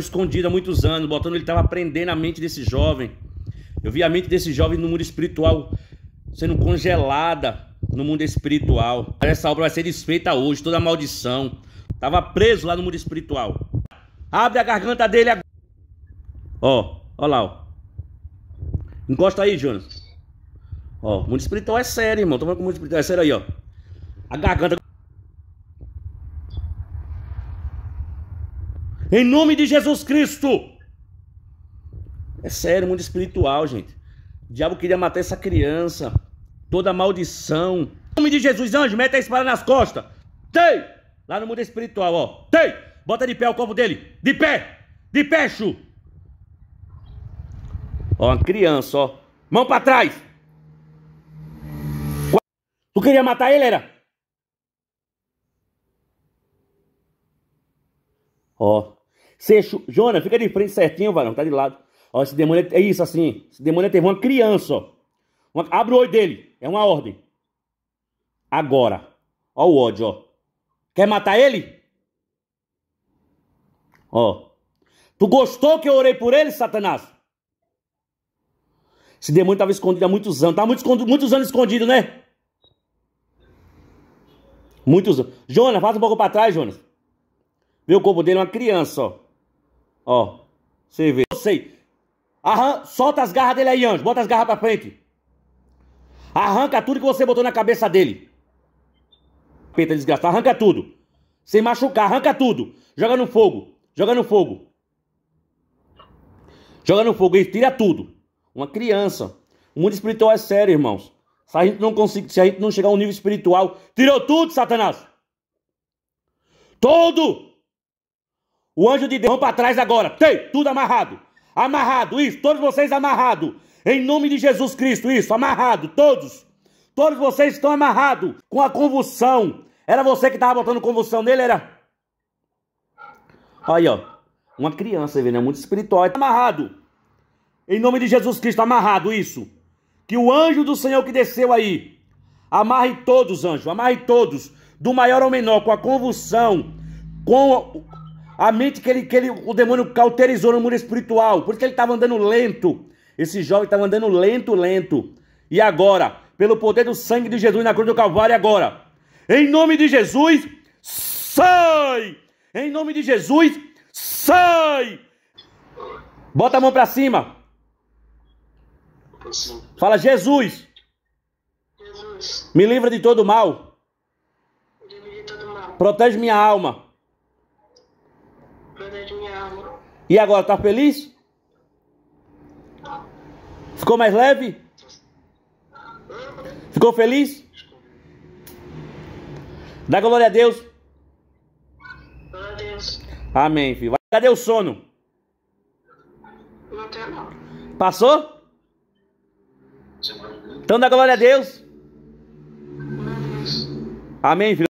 escondido há muitos anos, botando ele estava aprendendo a mente desse jovem. Eu vi a mente desse jovem no mundo espiritual sendo congelada no mundo espiritual. Essa obra vai ser desfeita hoje, toda maldição. Estava preso lá no mundo espiritual. Abre a garganta dele agora. Ó, ó lá, ó. Encosta aí, Jonas. Ó, mundo espiritual é sério, irmão. Toma com o mundo espiritual é sério aí, ó. A garganta Em nome de Jesus Cristo. É sério, mundo espiritual, gente. O diabo queria matar essa criança. Toda maldição. Em nome de Jesus, anjo, mete a espada nas costas. Tem! Lá no mundo espiritual, ó. Tem! Bota de pé o corpo dele. De pé! De pé, Chu! Ó, uma criança, ó. Mão pra trás! Tu queria matar ele, era? Ó. Seixo, Jona, fica de frente certinho, varão, tá de lado. Ó, esse demônio é, é isso assim. Esse demônio é teve uma criança, ó. Uma, abre o olho dele. É uma ordem. Agora. Ó o ódio, ó. Quer matar ele? Ó. Tu gostou que eu orei por ele, Satanás? Esse demônio estava escondido há muitos anos. Tava muitos, muitos anos escondido, né? Muitos anos. Jonas, faz um pouco para trás, Jonas. Vê o corpo dele, é uma criança, ó. Ó, você vê. Eu sei. Arran... Solta as garras dele aí, Anjo. Bota as garras pra frente. Arranca tudo que você botou na cabeça dele. Penta desgraçado. Arranca tudo. Sem machucar. Arranca tudo. Joga no fogo. Joga no fogo. Joga no fogo e tira tudo. Uma criança. O mundo espiritual é sério, irmãos. Se a gente não conseguir, se a gente não chegar a um nível espiritual, tirou tudo, Satanás. Todo! O anjo de Deus, vamos para trás agora. Tem, tudo amarrado. Amarrado, isso, todos vocês amarrado. Em nome de Jesus Cristo, isso, amarrado, todos. Todos vocês estão amarrados com a convulsão. Era você que estava botando convulsão nele, era? Aí, ó. Uma criança, vendo, é muito espiritual. Tá amarrado. Em nome de Jesus Cristo, tá amarrado isso. Que o anjo do Senhor que desceu aí, amarre todos, anjo, amarre todos, do maior ao menor, com a convulsão, com a mente que, ele, que ele, o demônio cauterizou no mundo espiritual. Por isso que ele estava andando lento. Esse jovem estava andando lento, lento. E agora, pelo poder do sangue de Jesus na cruz do Calvário, agora, em nome de Jesus, sai! Em nome de Jesus, sai! Bota a mão para cima. Fala, Jesus. Jesus. Me livra de todo mal. Me livra de todo mal. Protege minha alma. E agora, tá feliz? Ficou mais leve? Ficou feliz? Dá glória a Deus. Glória a Deus. Amém, filho. Cadê o sono? Não não. Passou? Então dá glória a Deus. É Amém, filho.